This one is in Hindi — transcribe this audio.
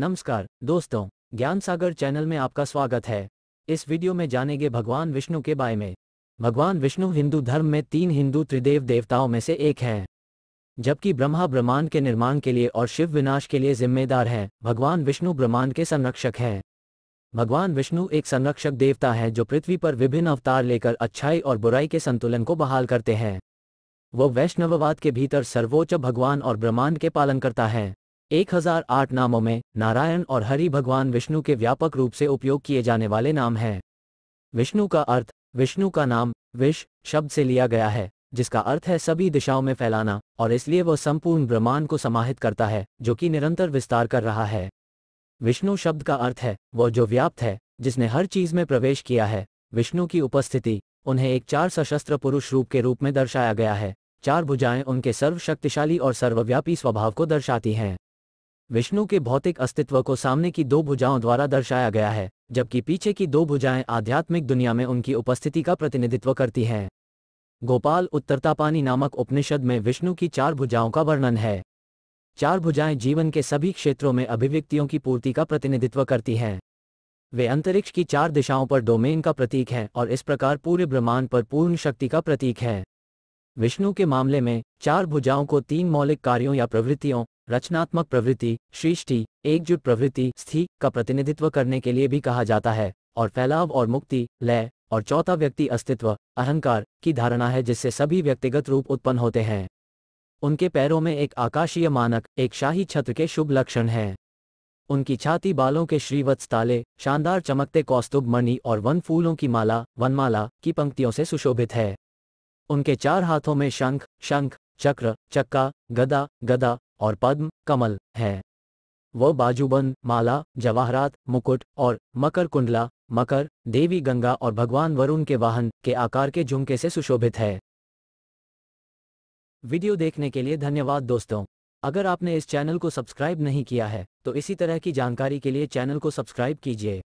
नमस्कार दोस्तों ज्ञान सागर चैनल में आपका स्वागत है इस वीडियो में जानेंगे भगवान विष्णु के बारे में भगवान विष्णु हिंदू धर्म में तीन हिंदू त्रिदेव देवताओं में से एक हैं जबकि ब्रह्मा ब्रह्मांड के निर्माण के लिए और शिव विनाश के लिए जिम्मेदार हैं भगवान विष्णु ब्रह्मांड के संरक्षक हैं भगवान विष्णु एक संरक्षक देवता है जो पृथ्वी पर विभिन्न अवतार लेकर अच्छाई और बुराई के संतुलन को बहाल करते हैं वो वैष्णववाद के भीतर सर्वोच्च भगवान और ब्रह्मांड के पालन करता है 1008 नामों में नारायण और हरि भगवान विष्णु के व्यापक रूप से उपयोग किए जाने वाले नाम हैं विष्णु का अर्थ विष्णु का नाम विष शब्द से लिया गया है जिसका अर्थ है सभी दिशाओं में फैलाना और इसलिए वह संपूर्ण ब्रह्मांड को समाहित करता है जो कि निरंतर विस्तार कर रहा है विष्णु शब्द का अर्थ है वह जो व्याप्त है जिसने हर चीज में प्रवेश किया है विष्णु की उपस्थिति उन्हें एक चार सशस्त्र पुरुष रूप के रूप में दर्शाया गया है चार भुजाएं उनके सर्वशक्तिशाली और सर्वव्यापी स्वभाव को दर्शाती हैं विष्णु के भौतिक अस्तित्व को सामने की दो भुजाओं द्वारा दर्शाया गया है जबकि पीछे की दो भुजाएं आध्यात्मिक दुनिया में उनकी उपस्थिति का प्रतिनिधित्व करती हैं गोपाल उत्तरतापानी नामक उपनिषद में विष्णु की चार भुजाओं का वर्णन है चार भुजाएं जीवन के सभी क्षेत्रों में अभिव्यक्तियों की पूर्ति का प्रतिनिधित्व करती हैं वे अंतरिक्ष की चार दिशाओं पर डोमेन का प्रतीक हैं और इस प्रकार पूरे ब्रह्मांड पर पूर्ण शक्ति का प्रतीक है विष्णु के मामले में चार भुजाओं को तीन मौलिक कार्यों या प्रवृत्तियों रचनात्मक प्रवृत्ति सृष्टि एकजुट प्रवृत्ति स्थि का प्रतिनिधित्व करने के लिए भी कहा जाता है और फैलाव और मुक्ति लय और चौथा व्यक्ति अस्तित्व अहंकार की धारणा है जिससे सभी व्यक्तिगत रूप उत्पन्न होते हैं उनके पैरों में एक आकाशीय मानक एक शाही छत्र के शुभ लक्षण हैं उनकी छाती बालों के श्रीवत्स ताले शानदार चमकते कौस्तुभ मणि और वन फूलों की माला वनमाला की पंक्तियों से सुशोभित है उनके चार हाथों में शंख शंख चक्र चक्का गदा गदा और पद्म कमल हैं वह बाजूबंद माला जवाहरात मुकुट और मकर कुंडला मकर देवी गंगा और भगवान वरुण के वाहन के आकार के झुमके से सुशोभित है वीडियो देखने के लिए धन्यवाद दोस्तों अगर आपने इस चैनल को सब्सक्राइब नहीं किया है तो इसी तरह की जानकारी के लिए चैनल को सब्सक्राइब कीजिए